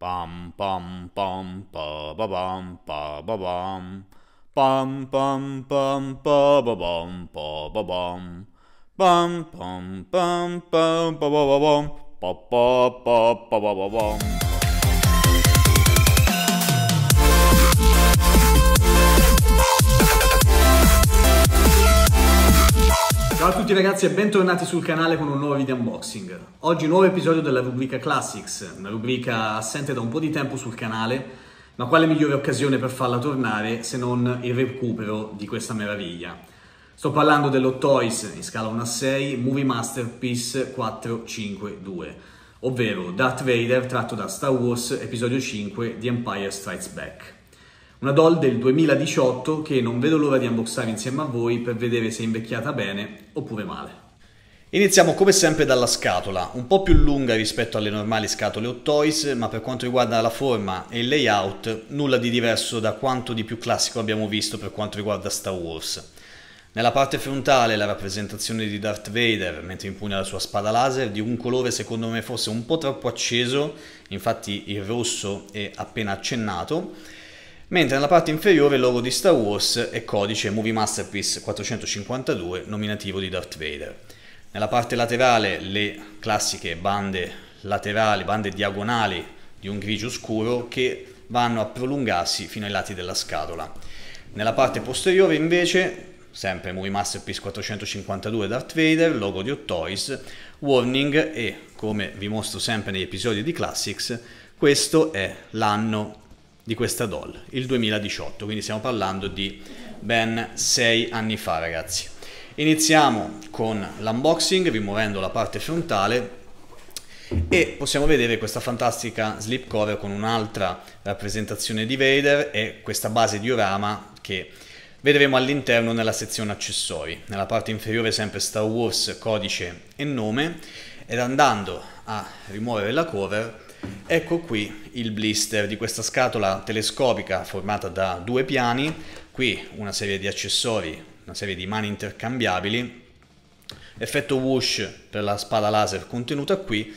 Bum bum bum ba ba bum ba ba bum. Bum bum bum ba ba bum ba ba bum. Bum bum bum bum ba ba ba bum ba ba ba ba ba ba bum. Ciao a tutti ragazzi e bentornati sul canale con un nuovo video unboxing. Oggi nuovo episodio della rubrica Classics, una rubrica assente da un po' di tempo sul canale, ma quale migliore occasione per farla tornare se non il recupero di questa meraviglia. Sto parlando dello Toys in scala 1 a 6 Movie Masterpiece 452, ovvero Darth Vader tratto da Star Wars Episodio 5 di Empire Strikes Back. Una doll del 2018 che non vedo l'ora di unboxare insieme a voi per vedere se è invecchiata bene oppure male. Iniziamo come sempre dalla scatola, un po' più lunga rispetto alle normali scatole Hot toys, ma per quanto riguarda la forma e il layout, nulla di diverso da quanto di più classico abbiamo visto per quanto riguarda Star Wars. Nella parte frontale la rappresentazione di Darth Vader mentre impugna la sua spada laser di un colore secondo me forse un po' troppo acceso, infatti il rosso è appena accennato, mentre nella parte inferiore il logo di Star Wars e codice Movie Masterpiece 452 nominativo di Darth Vader. Nella parte laterale le classiche bande laterali, bande diagonali di un grigio scuro che vanno a prolungarsi fino ai lati della scatola. Nella parte posteriore invece, sempre Movie Masterpiece 452 Darth Vader, logo di Hot Toys, warning e come vi mostro sempre negli episodi di Classics, questo è l'anno di questa doll, il 2018, quindi stiamo parlando di ben sei anni fa ragazzi. Iniziamo con l'unboxing rimuovendo la parte frontale e possiamo vedere questa fantastica slipcover con un'altra rappresentazione di Vader e questa base diorama che vedremo all'interno nella sezione accessori. Nella parte inferiore sempre Star Wars, codice e nome ed andando a rimuovere la cover Ecco qui il blister di questa scatola telescopica formata da due piani, qui una serie di accessori, una serie di mani intercambiabili, effetto whoosh per la spada laser contenuta qui,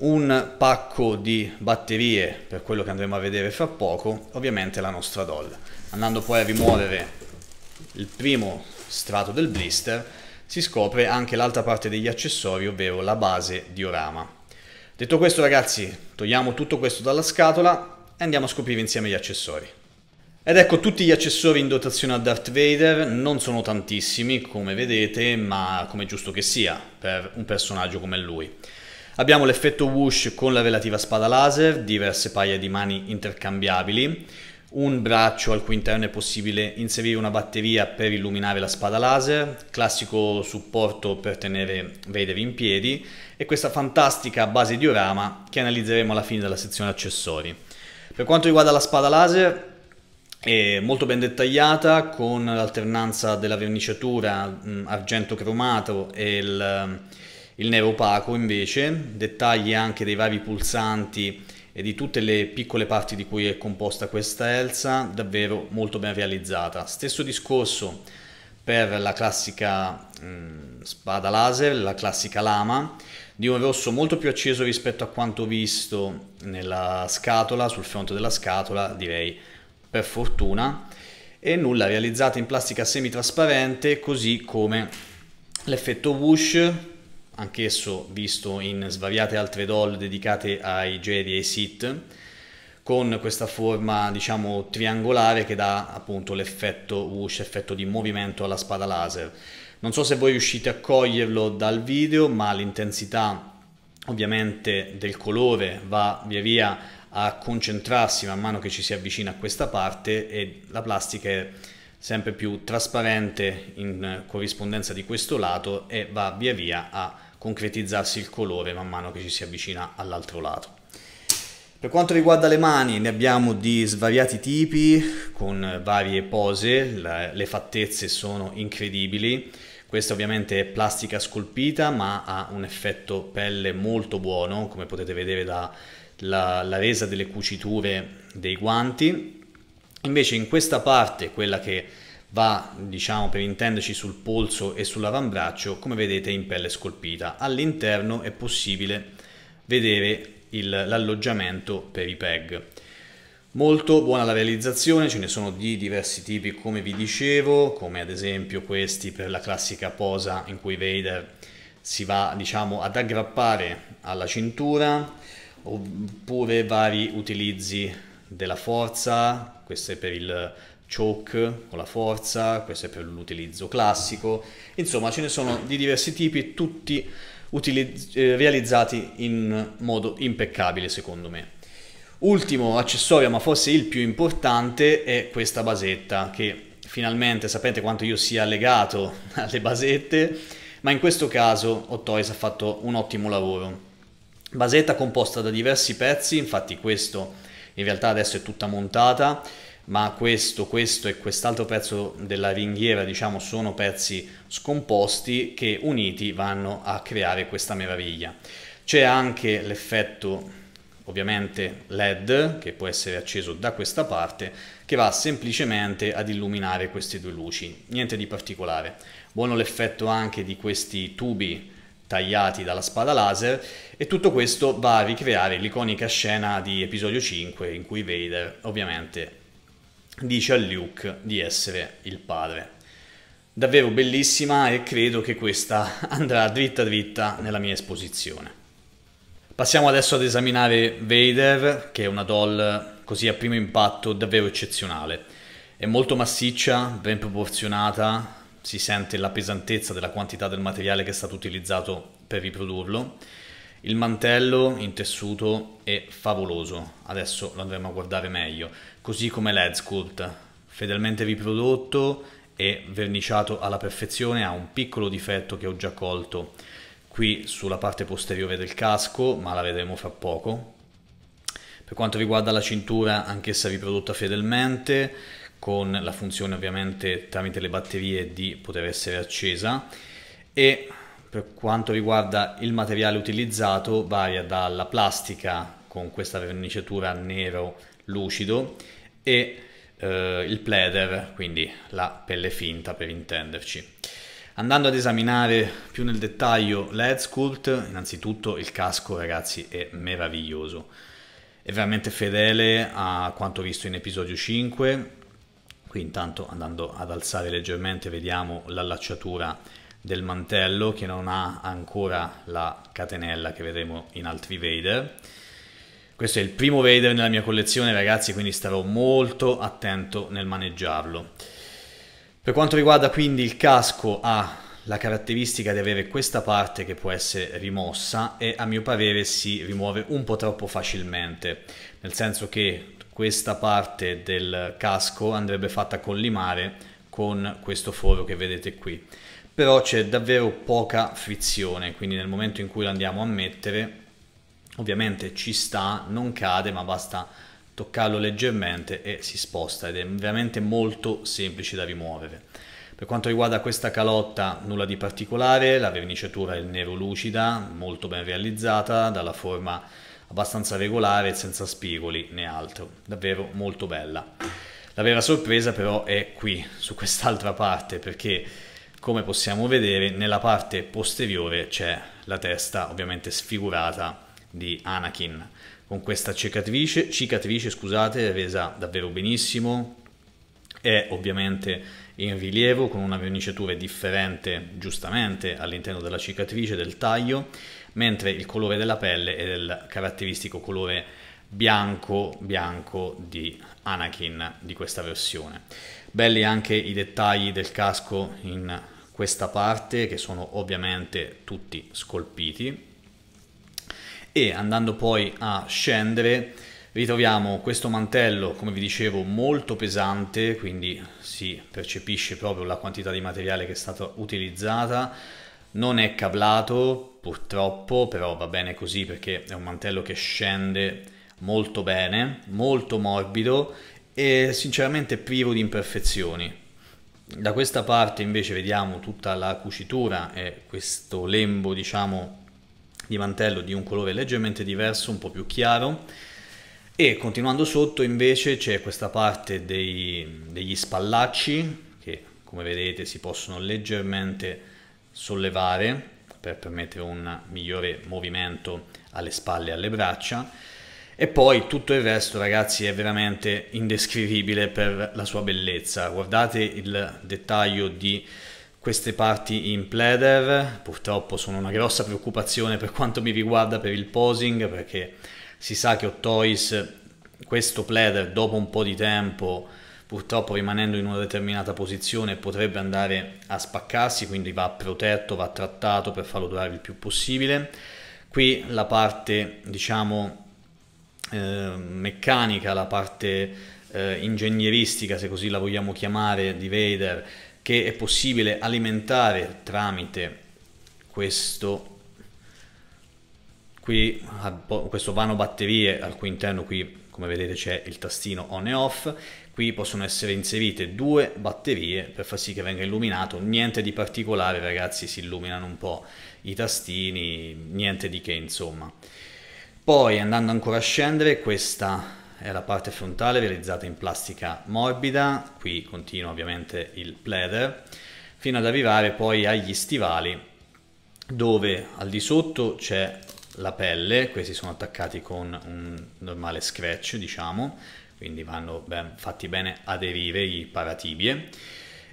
un pacco di batterie per quello che andremo a vedere fra poco, ovviamente la nostra doll. Andando poi a rimuovere il primo strato del blister si scopre anche l'altra parte degli accessori, ovvero la base diorama. Detto questo ragazzi, togliamo tutto questo dalla scatola e andiamo a scoprire insieme gli accessori. Ed ecco tutti gli accessori in dotazione a Darth Vader, non sono tantissimi come vedete, ma come giusto che sia per un personaggio come lui. Abbiamo l'effetto whoosh con la relativa spada laser, diverse paia di mani intercambiabili, un braccio al cui interno è possibile inserire una batteria per illuminare la spada laser, classico supporto per tenere Vader in piedi e questa fantastica base diorama che analizzeremo alla fine della sezione accessori. Per quanto riguarda la spada laser è molto ben dettagliata con l'alternanza della verniciatura mm, argento cromato e il, il nero opaco invece, dettagli anche dei vari pulsanti e di tutte le piccole parti di cui è composta questa elsa, davvero molto ben realizzata. Stesso discorso per la classica mh, mm, spada laser, la classica lama, di un rosso molto più acceso rispetto a quanto visto nella scatola, sul fronte della scatola, direi per fortuna, e nulla realizzata in plastica semi-trasparente, così come l'effetto whoosh anch'esso visto in svariate altre doll dedicate ai Jedi e ai Sith, con questa forma diciamo triangolare che dà appunto l'effetto whoosh, effetto di movimento alla spada laser. Non so se voi riuscite a coglierlo dal video, ma l'intensità ovviamente del colore va via via a concentrarsi man mano che ci si avvicina a questa parte e la plastica è sempre più trasparente in corrispondenza di questo lato e va via via a concretizzarsi il colore man mano che ci si avvicina all'altro lato. Per quanto riguarda le mani ne abbiamo di svariati tipi con varie pose, le fattezze sono incredibili, questa ovviamente è plastica scolpita ma ha un effetto pelle molto buono come potete vedere dalla resa delle cuciture dei guanti, invece in questa parte, quella che va diciamo per intenderci sul polso e sull'avambraccio come vedete in pelle scolpita all'interno è possibile vedere l'alloggiamento per i peg molto buona la realizzazione ce ne sono di diversi tipi come vi dicevo come ad esempio questi per la classica posa in cui Vader si va diciamo ad aggrappare alla cintura oppure vari utilizzi della forza questo è per il choke con la forza, questo è per l'utilizzo classico, insomma ce ne sono di diversi tipi, tutti utili- eh, realizzati in modo impeccabile secondo me. Ultimo accessorio, ma forse il più importante, è questa basetta che finalmente sapete quanto io sia legato alle basette, ma in questo caso Ottoys ha fatto un ottimo lavoro. Basetta composta da diversi pezzi, infatti questo in realtà adesso è tutta montata, ma questo, questo e quest'altro pezzo della ringhiera diciamo sono pezzi scomposti che uniti vanno a creare questa meraviglia. C'è anche l'effetto ovviamente LED che può essere acceso da questa parte che va semplicemente ad illuminare queste due luci, niente di particolare. Buono l'effetto anche di questi tubi tagliati dalla spada laser e tutto questo va a ricreare l'iconica scena di episodio 5 in cui Vader ovviamente dice a Luke di essere il padre. Davvero bellissima e credo che questa andrà dritta dritta nella mia esposizione. Passiamo adesso ad esaminare Vader, che è una doll così a primo impatto davvero eccezionale. È molto massiccia, ben proporzionata, si sente la pesantezza della quantità del materiale che è stato utilizzato per riprodurlo il mantello in tessuto è favoloso, adesso lo andremo a guardare meglio, così come l'head sculpt, fedelmente riprodotto e verniciato alla perfezione, ha un piccolo difetto che ho già colto qui sulla parte posteriore del casco, ma la vedremo fra poco. Per quanto riguarda la cintura, anch'essa riprodotta fedelmente, con la funzione ovviamente tramite le batterie di poter essere accesa e per quanto riguarda il materiale utilizzato varia dalla plastica con questa verniciatura nero lucido e eh, il pleather, quindi la pelle finta per intenderci. Andando ad esaminare più nel dettaglio l'Head Sculpt, innanzitutto il casco ragazzi è meraviglioso, è veramente fedele a quanto visto in episodio 5, qui intanto andando ad alzare leggermente vediamo l'allacciatura del mantello che non ha ancora la catenella che vedremo in altri Vader. Questo è il primo Vader nella mia collezione ragazzi, quindi starò molto attento nel maneggiarlo. Per quanto riguarda quindi il casco ha la caratteristica di avere questa parte che può essere rimossa e a mio parere si rimuove un po' troppo facilmente, nel senso che questa parte del casco andrebbe fatta collimare con questo foro che vedete qui però c'è davvero poca frizione, quindi nel momento in cui la andiamo a mettere, ovviamente ci sta, non cade, ma basta toccarlo leggermente e si sposta ed è veramente molto semplice da rimuovere. Per quanto riguarda questa calotta, nulla di particolare, la verniciatura è nero lucida, molto ben realizzata, dalla forma abbastanza regolare, senza spigoli né altro, davvero molto bella. La vera sorpresa però è qui, su quest'altra parte, perché come possiamo vedere nella parte posteriore c'è la testa ovviamente sfigurata di Anakin con questa cicatrice, cicatrice scusate, resa davvero benissimo, è ovviamente in rilievo con una verniciatura differente giustamente all'interno della cicatrice del taglio, mentre il colore della pelle è del caratteristico colore bianco bianco di Anakin di questa versione. Belli anche i dettagli del casco in questa parte che sono ovviamente tutti scolpiti e andando poi a scendere ritroviamo questo mantello come vi dicevo molto pesante quindi si percepisce proprio la quantità di materiale che è stata utilizzata non è cablato purtroppo però va bene così perché è un mantello che scende molto bene, molto morbido e sinceramente privo di imperfezioni. Da questa parte invece vediamo tutta la cucitura e questo lembo diciamo di mantello di un colore leggermente diverso, un po' più chiaro e continuando sotto invece c'è questa parte dei, degli spallacci che come vedete si possono leggermente sollevare per permettere un migliore movimento alle spalle e alle braccia e poi tutto il resto, ragazzi, è veramente indescrivibile per la sua bellezza. Guardate il dettaglio di queste parti in pleather, purtroppo sono una grossa preoccupazione per quanto mi riguarda per il posing, perché si sa che Toys questo pleather dopo un po' di tempo purtroppo rimanendo in una determinata posizione potrebbe andare a spaccarsi quindi va protetto, va trattato per farlo durare il più possibile qui la parte diciamo Ehm, meccanica, la parte eh, ingegneristica, se così la vogliamo chiamare, di Vader, che è possibile alimentare tramite questo qui, questo vano batterie al cui interno qui come vedete c'è il tastino on e off qui possono essere inserite due batterie per far sì che venga illuminato niente di particolare ragazzi si illuminano un po' i tastini niente di che insomma poi andando ancora a scendere, questa è la parte frontale realizzata in plastica morbida, qui continua ovviamente il pleather, fino ad arrivare poi agli stivali dove al di sotto c'è la pelle, questi sono attaccati con un normale scratch diciamo, quindi vanno ben, fatti bene aderire i paratibie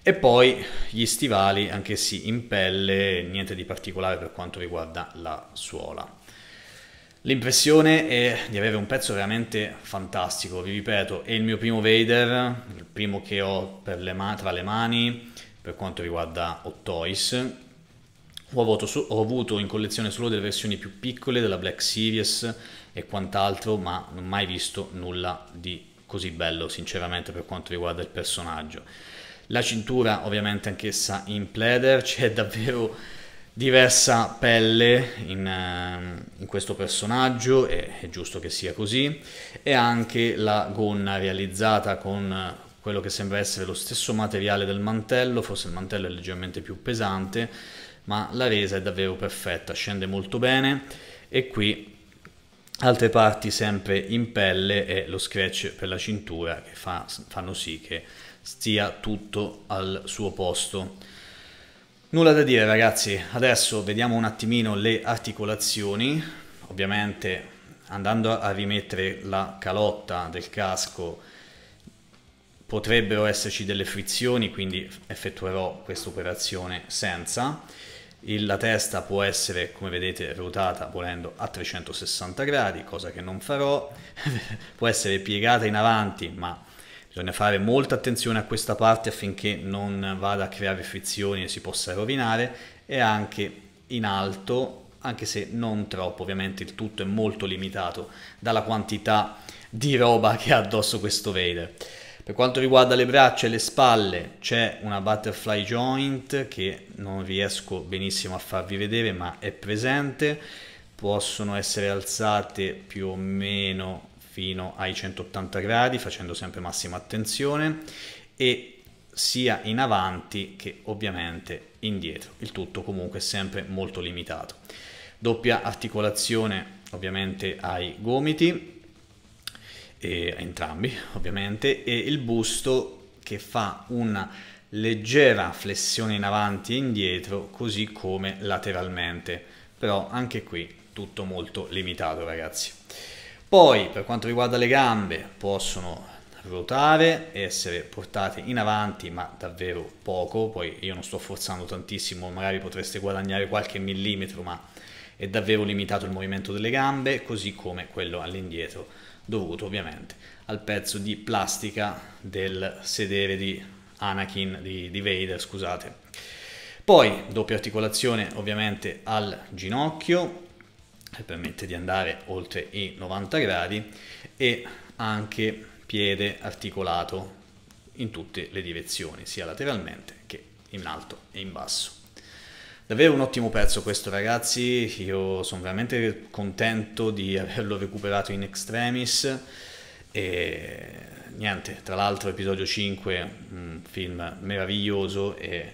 e poi gli stivali anch'essi in pelle, niente di particolare per quanto riguarda la suola. L'impressione è di avere un pezzo veramente fantastico, vi ripeto, è il mio primo Vader, il primo che ho le tra le mani per quanto riguarda Hot Toys. Ho avuto, ho avuto, in collezione solo delle versioni più piccole della Black Series e quant'altro, ma non ho mai visto nulla di così bello, sinceramente, per quanto riguarda il personaggio. La cintura, ovviamente, anch'essa in pleather, c'è davvero diversa pelle in, ehm, in questo personaggio, e è giusto che sia così, e anche la gonna realizzata con quello che sembra essere lo stesso materiale del mantello, forse il mantello è leggermente più pesante, ma la resa è davvero perfetta, scende molto bene e qui altre parti sempre in pelle e lo scratch per la cintura che fa, fanno sì che stia tutto al suo posto. Nulla da dire ragazzi, adesso vediamo un attimino le articolazioni, ovviamente andando a rimettere la calotta del casco potrebbero esserci delle frizioni, quindi effettuerò questa operazione senza. la testa può essere, come vedete, ruotata volendo a 360 gradi, cosa che non farò, può essere piegata in avanti, ma Bisogna fare molta attenzione a questa parte affinché non vada a creare frizioni e si possa rovinare e anche in alto, anche se non troppo, ovviamente il tutto è molto limitato dalla quantità di roba che ha addosso questo Vader. Per quanto riguarda le braccia e le spalle c'è una butterfly joint che non riesco benissimo a farvi vedere ma è presente, possono essere alzate più o meno fino ai 180 gradi facendo sempre massima attenzione e sia in avanti che ovviamente indietro, il tutto comunque sempre molto limitato. Doppia articolazione ovviamente ai gomiti, e entrambi ovviamente, e il busto che fa una leggera flessione in avanti e indietro così come lateralmente, però anche qui tutto molto limitato ragazzi. Poi per quanto riguarda le gambe possono ruotare, essere portate in avanti ma davvero poco, poi io non sto forzando tantissimo, magari potreste guadagnare qualche millimetro ma è davvero limitato il movimento delle gambe così come quello all'indietro dovuto ovviamente al pezzo di plastica del sedere di Anakin, di, di Vader scusate. Poi doppia articolazione ovviamente al ginocchio, che permette di andare oltre i 90 gradi e anche piede articolato in tutte le direzioni, sia lateralmente che in alto e in basso. Davvero un ottimo pezzo questo ragazzi, io sono veramente contento di averlo recuperato in extremis e niente, tra l'altro episodio 5, un film meraviglioso e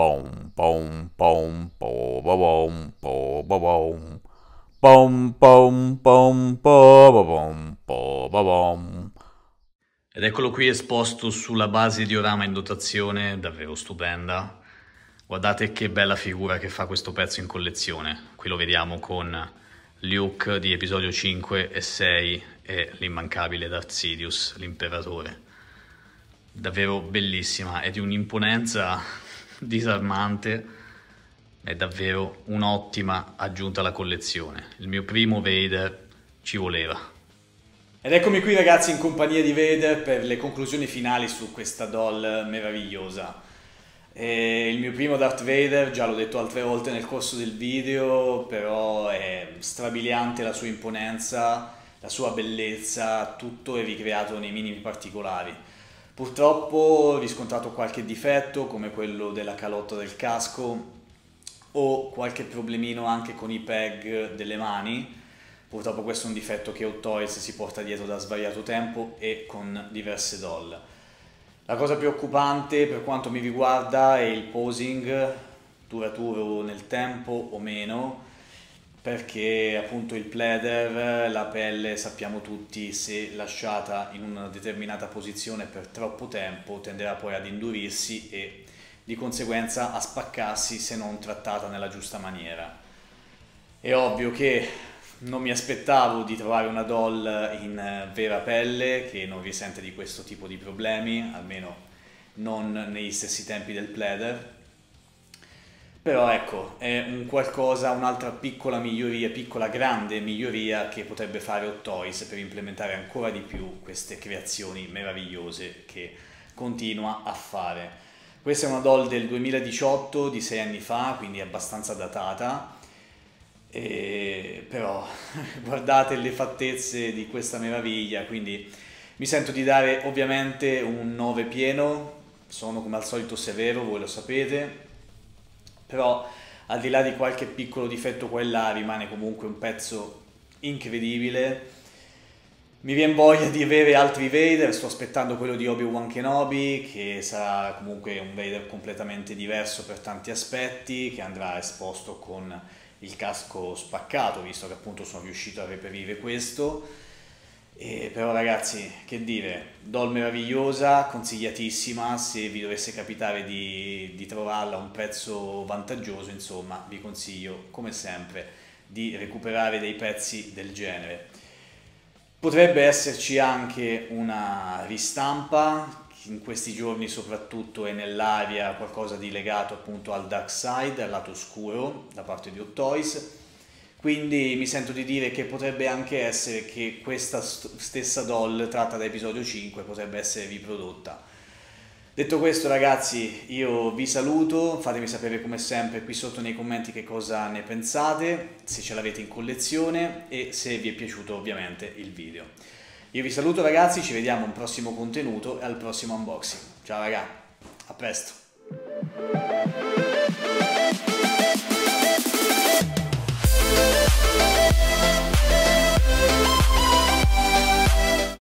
Pom pom pom po bom po bom. Pom pom pom po bom po Ed eccolo qui esposto sulla base di orama in dotazione, davvero stupenda. Guardate che bella figura che fa questo pezzo in collezione. Qui lo vediamo con Luke di episodio 5 e 6 e l'immancabile Darth Sidious, l'imperatore. Davvero bellissima è di un'imponenza disarmante è davvero un'ottima aggiunta alla collezione. Il mio primo Vader ci voleva. Ed eccomi qui ragazzi in compagnia di Vader per le conclusioni finali su questa doll meravigliosa. E il mio primo Darth Vader, già l'ho detto altre volte nel corso del video, però è strabiliante la sua imponenza, la sua bellezza, tutto è ricreato nei minimi particolari. Purtroppo ho riscontrato qualche difetto come quello della calotta del casco o qualche problemino anche con i peg delle mani. Purtroppo questo è un difetto che Ottoils si porta dietro da svariato tempo e con diverse doll. La cosa preoccupante per quanto mi riguarda è il posing, duraturo nel tempo o meno, perché appunto il pleather, la pelle sappiamo tutti se lasciata in una determinata posizione per troppo tempo tenderà poi ad indurirsi e di conseguenza a spaccarsi se non trattata nella giusta maniera. È ovvio che non mi aspettavo di trovare una doll in eh, vera pelle che non risente di questo tipo di problemi, almeno non negli stessi tempi del pleather però ecco, è un qualcosa, un'altra piccola miglioria, piccola grande miglioria che potrebbe fare Hot Toys per implementare ancora di più queste creazioni meravigliose che continua a fare. Questa è una doll del 2018, di sei anni fa, quindi abbastanza datata, e... però guardate le fattezze di questa meraviglia, quindi mi sento di dare ovviamente un 9 pieno, sono come al solito severo, voi lo sapete, però al di là di qualche piccolo difetto qua rimane comunque un pezzo incredibile. Mi viene voglia di avere altri Vader, sto aspettando quello di Obi-Wan Kenobi, che sarà comunque un Vader completamente diverso per tanti aspetti, che andrà esposto con il casco spaccato, visto che appunto sono riuscito a reperire questo e però ragazzi, che dire, Dol meravigliosa, consigliatissima, se vi dovesse capitare di, di trovarla a un prezzo vantaggioso, insomma, vi consiglio come sempre di recuperare dei pezzi del genere. Potrebbe esserci anche una ristampa, in questi giorni soprattutto è nell'aria qualcosa di legato appunto al dark side, al lato scuro, da parte di Hot Toys quindi mi sento di dire che potrebbe anche essere che questa st- stessa doll tratta da episodio 5 potrebbe essere riprodotta. Detto questo ragazzi io vi saluto, fatemi sapere come sempre qui sotto nei commenti che cosa ne pensate, se ce l'avete in collezione e se vi è piaciuto ovviamente il video. Io vi saluto ragazzi, ci vediamo un prossimo contenuto e al prossimo unboxing. Ciao ragazzi, a presto!